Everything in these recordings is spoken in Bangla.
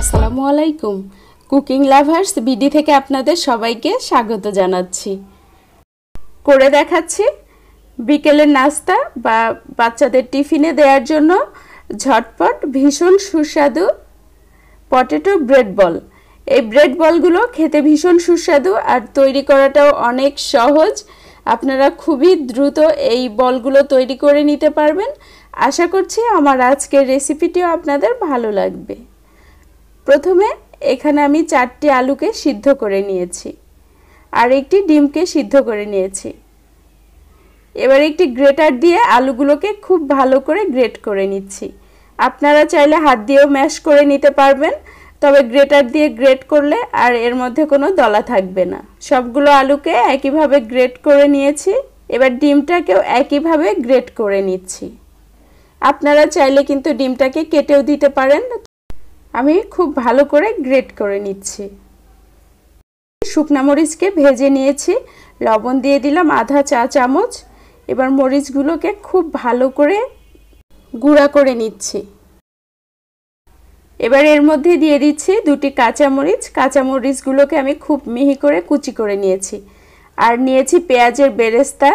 আসসালামু আলাইকুম কুকিং লাভার্স বিডি থেকে আপনাদের সবাইকে স্বাগত জানাচ্ছি করে দেখাচ্ছি বিকেলের নাস্তা বা বাচ্চাদের টিফিনে দেওয়ার জন্য ঝটপট ভীষণ সুস্বাদু পটেটো ব্রেড বল এই ব্রেড বলগুলো খেতে ভীষণ সুস্বাদু আর তৈরি করাটাও অনেক সহজ আপনারা খুবই দ্রুত এই বলগুলো তৈরি করে নিতে পারবেন আশা করছি আমার আজকের রেসিপিটিও আপনাদের ভালো লাগবে প্রথমে এখানে আমি চারটি আলুকে সিদ্ধ করে নিয়েছি আর একটি ডিমকে সিদ্ধ করে নিয়েছি এবার একটি গ্রেটার দিয়ে আলুগুলোকে খুব ভালো করে গ্রেট করে নিচ্ছি আপনারা চাইলে হাত দিয়েও ম্যাশ করে নিতে পারবেন তবে গ্রেটার দিয়ে গ্রেট করলে আর এর মধ্যে কোনো দলা থাকবে না সবগুলো আলুকে একইভাবে গ্রেট করে নিয়েছি এবার ডিমটাকেও একইভাবে গ্রেট করে নিচ্ছি আপনারা চাইলে কিন্তু ডিমটাকে কেটেও দিতে পারেন আমি খুব ভালো করে গ্রেট করে নিচ্ছি শুকনা মরিচকে ভেজে নিয়েছি লবণ দিয়ে দিলাম আধা চা চামচ এবার মরিচগুলোকে খুব ভালো করে গুঁড়া করে নিচ্ছি এবার এর মধ্যে দিয়ে দিচ্ছি দুটি কাঁচামরিচ কাঁচামরিচগুলোকে আমি খুব মিহি করে কুচি করে নিয়েছি আর নিয়েছি পেঁয়াজের বেরেস্তা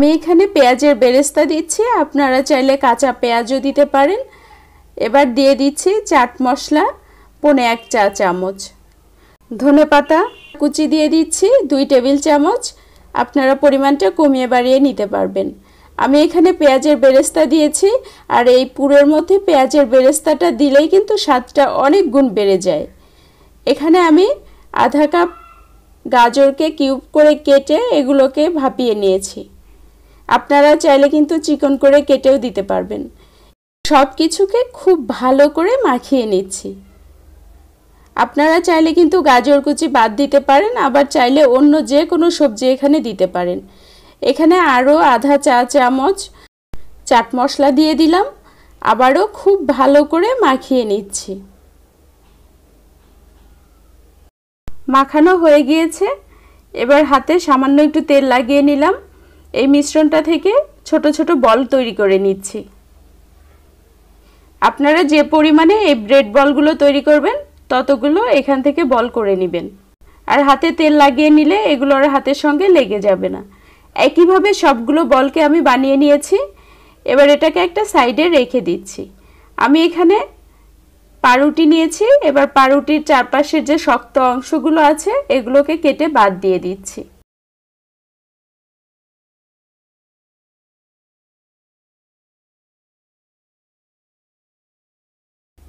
আমি এখানে পেঁয়াজের বেরেস্তা দিচ্ছি আপনারা চাইলে কাঁচা পেঁয়াজও দিতে পারেন এবার দিয়ে দিচ্ছি চাট মশলা পনে এক চা চামচ ধনে পাতা কুচি দিয়ে দিচ্ছি দুই টেবিল চামচ আপনারা পরিমাণটা কমিয়ে বাড়িয়ে নিতে পারবেন আমি এখানে পেঁয়াজের বেরেস্তা দিয়েছি আর এই পুরের মধ্যে পেঁয়াজের বেরেস্তাটা দিলেই কিন্তু স্বাদটা অনেক গুণ বেড়ে যায় এখানে আমি আধা কাপ গাজরকে কিউব করে কেটে এগুলোকে ভাপিয়ে নিয়েছি আপনারা চাইলে কিন্তু চিকন করে কেটেও দিতে পারবেন সব কিছুকে খুব ভালো করে মাখিয়ে নিচ্ছি আপনারা চাইলে কিন্তু গাজর কুচি বাদ দিতে পারেন আবার চাইলে অন্য যে কোনো সবজি এখানে দিতে পারেন এখানে আরও আধা চা চামচ চাট মশলা দিয়ে দিলাম আবারও খুব ভালো করে মাখিয়ে নিচ্ছি মাখানো হয়ে গিয়েছে এবার হাতে সামান্য একটু তেল লাগিয়ে নিলাম এই মিশ্রণটা থেকে ছোট ছোট বল তৈরি করে নিচ্ছি আপনারা যে পরিমাণে এই ব্রেড বলগুলো তৈরি করবেন ততগুলো এখান থেকে বল করে নেবেন আর হাতে তেল লাগিয়ে নিলে এগুলো আর হাতের সঙ্গে লেগে যাবে না একইভাবে সবগুলো বলকে আমি বানিয়ে নিয়েছি এবার এটাকে একটা সাইডে রেখে দিচ্ছি আমি এখানে পাউরুটি নিয়েছি এবার পাউরুটির চারপাশের যে শক্ত অংশগুলো আছে এগুলোকে কেটে বাদ দিয়ে দিচ্ছি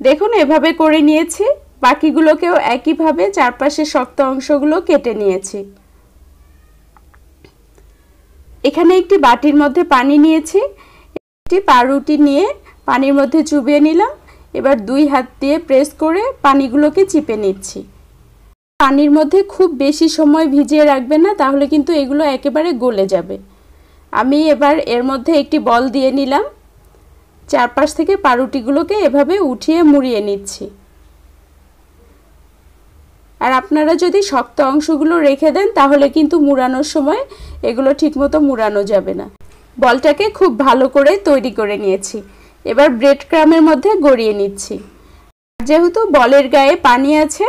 দেখুন এভাবে করে নিয়েছি বাকিগুলোকেও একইভাবে চারপাশে শক্ত অংশগুলো কেটে নিয়েছি এখানে একটি বাটির মধ্যে পানি নিয়েছি একটি পাউরুটি নিয়ে পানির মধ্যে চুবিয়ে নিলাম এবার দুই হাত দিয়ে প্রেস করে পানিগুলোকে চিপে নিচ্ছি পানির মধ্যে খুব বেশি সময় ভিজিয়ে রাখবে না তাহলে কিন্তু এগুলো একেবারে গলে যাবে আমি এবার এর মধ্যে একটি বল দিয়ে নিলাম চারপাশ থেকে পাউরুটিগুলোকে এভাবে উঠিয়ে মুড়িয়ে নিচ্ছি আর আপনারা যদি শক্ত অংশগুলো রেখে দেন তাহলে কিন্তু মুড়ানোর সময় এগুলো ঠিকমতো মুড়ানো যাবে না বলটাকে খুব ভালো করে তৈরি করে নিয়েছি এবার ব্রেড ক্রামের মধ্যে গড়িয়ে নিচ্ছি যেহেতু বলের গায়ে পানি আছে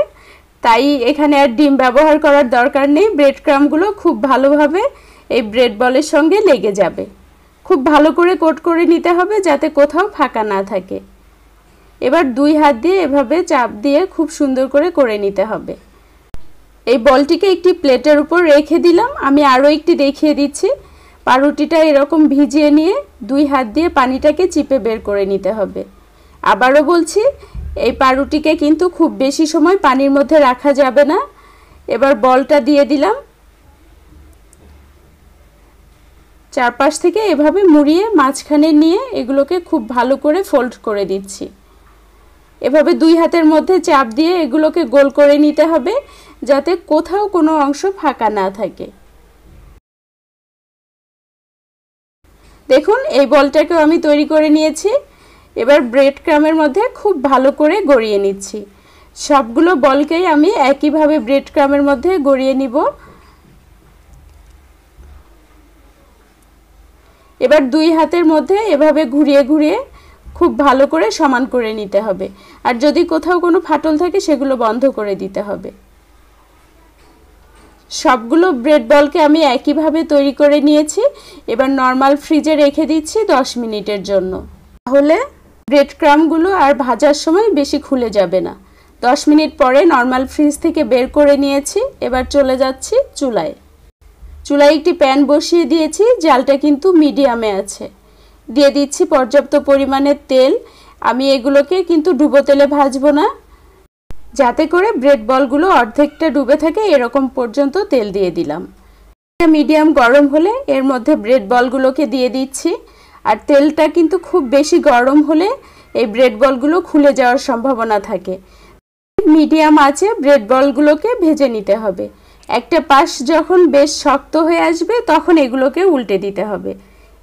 তাই এখানে আর ডিম ব্যবহার করার দরকার নেই ব্রেড ক্রামগুলো খুব ভালোভাবে এই ব্রেড বলের সঙ্গে লেগে যাবে খুব ভালো করে কোট করে নিতে হবে যাতে কোথাও ফাঁকা না থাকে এবার দুই হাত দিয়ে এভাবে চাপ দিয়ে খুব সুন্দর করে করে নিতে হবে এই বলটিকে একটি প্লেটের উপর রেখে দিলাম আমি আরও একটি দেখিয়ে দিচ্ছি পাউরুটিটা এরকম ভিজিয়ে নিয়ে দুই হাত দিয়ে পানিটাকে চিপে বের করে নিতে হবে আবারও বলছি এই পাউরুটিকে কিন্তু খুব বেশি সময় পানির মধ্যে রাখা যাবে না এবার বলটা দিয়ে দিলাম চারপাশ থেকে এভাবে মুড়িয়ে মাঝখানে নিয়ে এগুলোকে খুব ভালো করে ফোল্ড করে দিচ্ছি এভাবে দুই হাতের মধ্যে চাপ দিয়ে এগুলোকে গোল করে নিতে হবে যাতে কোথাও কোনো অংশ ফাঁকা না থাকে দেখুন এই বলটাকেও আমি তৈরি করে নিয়েছি এবার ব্রেড ক্রামের মধ্যে খুব ভালো করে গড়িয়ে নিচ্ছি সবগুলো বলকেই আমি একইভাবে ব্রেড ক্রামের মধ্যে গড়িয়ে নিব এবার দুই হাতের মধ্যে এভাবে ঘুরিয়ে ঘুরিয়ে খুব ভালো করে সমান করে নিতে হবে আর যদি কোথাও কোনো ফাটল থাকে সেগুলো বন্ধ করে দিতে হবে সবগুলো ব্রেড বলকে আমি একইভাবে তৈরি করে নিয়েছি এবার নর্মাল ফ্রিজে রেখে দিচ্ছি 10 মিনিটের জন্য তাহলে ব্রেড ক্রামগুলো আর ভাজার সময় বেশি খুলে যাবে না 10 মিনিট পরে নর্মাল ফ্রিজ থেকে বের করে নিয়েছি এবার চলে যাচ্ছি চুলায় চুলায় একটি প্যান বসিয়ে দিয়েছি জালটা কিন্তু মিডিয়ামে আছে দিয়ে দিচ্ছি পর্যাপ্ত পরিমাণে তেল আমি এগুলোকে কিন্তু ডুবো তেলে ভাজবো না যাতে করে ব্রেড বলগুলো অর্ধেকটা ডুবে থাকে এরকম পর্যন্ত তেল দিয়ে দিলাম মিডিয়াম গরম হলে এর মধ্যে ব্রেড বলগুলোকে দিয়ে দিচ্ছি আর তেলটা কিন্তু খুব বেশি গরম হলে এই ব্রেড বলগুলো খুলে যাওয়ার সম্ভাবনা থাকে মিডিয়াম আছে ব্রেড বলগুলোকে ভেজে নিতে হবে একটা পাশ যখন বেশ শক্ত হয়ে আসবে তখন এগুলোকে উল্টে দিতে হবে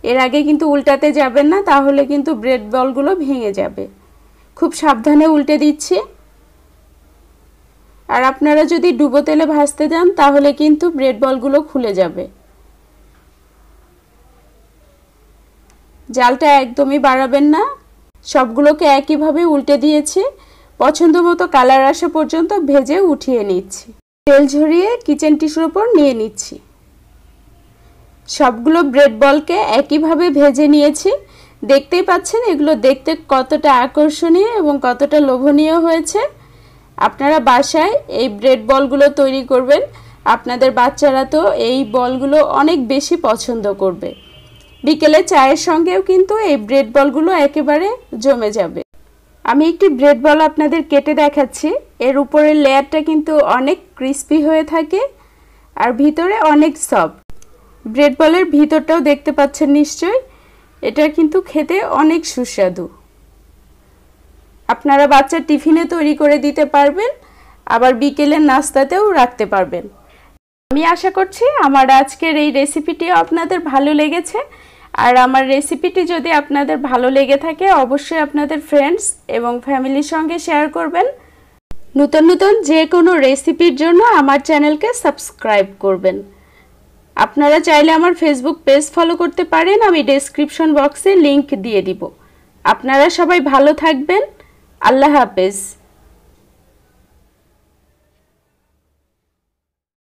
এর আগে কিন্তু উল্টাতে যাবেন না তাহলে কিন্তু ব্রেড বলগুলো ভেঙে যাবে খুব সাবধানে উল্টে দিচ্ছি আর আপনারা যদি ডুবো তেলে ভাজতে যান তাহলে কিন্তু ব্রেড বলগুলো খুলে যাবে জালটা একদমই বাড়াবেন না সবগুলোকে একইভাবে উল্টে দিয়েছি পছন্দ মতো কালার আসা পর্যন্ত ভেজে উঠিয়ে নিচ্ছি তেল ঝরিয়ে কিচেন টিস্যুর উপর নিয়ে নিচ্ছি সবগুলো ব্রেড বলকে একইভাবে ভেজে নিয়েছি দেখতেই পাচ্ছেন এগুলো দেখতে কতটা আকর্ষণীয় এবং কতটা লোভনীয় হয়েছে আপনারা বাসায় এই ব্রেড বলগুলো তৈরি করবেন আপনাদের বাচ্চারা তো এই বলগুলো অনেক বেশি পছন্দ করবে বিকেলে চায়ের সঙ্গেও কিন্তু এই ব্রেড বলগুলো একেবারে জমে যাবে আমি একটি ব্রেড বল আপনাদের কেটে দেখাচ্ছি এর উপরের লেয়ারটা কিন্তু অনেক ক্রিস্পি হয়ে থাকে আর ভিতরে অনেক সফট ব্রেড বলের ভিতরটাও দেখতে পাচ্ছেন নিশ্চয় এটা কিন্তু খেতে অনেক সুস্বাদু আপনারা বাচ্চা টিফিনে তৈরি করে দিতে পারবেন আবার বিকেলের নাস্তাতেও রাখতে পারবেন আমি আশা করছি আমার আজকের এই রেসিপিটি আপনাদের ভালো লেগেছে আর আমার রেসিপিটি যদি আপনাদের ভালো লেগে থাকে অবশ্যই আপনাদের ফ্রেন্ডস এবং ফ্যামিলির সঙ্গে শেয়ার করবেন নতুন নতুন যে কোনো রেসিপির জন্য আমার চ্যানেলকে সাবস্ক্রাইব করবেন আপনারা চাইলে আমার ফেসবুক পেজ ফলো করতে পারেন আমি ডেসক্রিপশন বক্সে লিংক দিয়ে দিব আপনারা সবাই ভালো থাকবেন আল্লাহ হাফেজ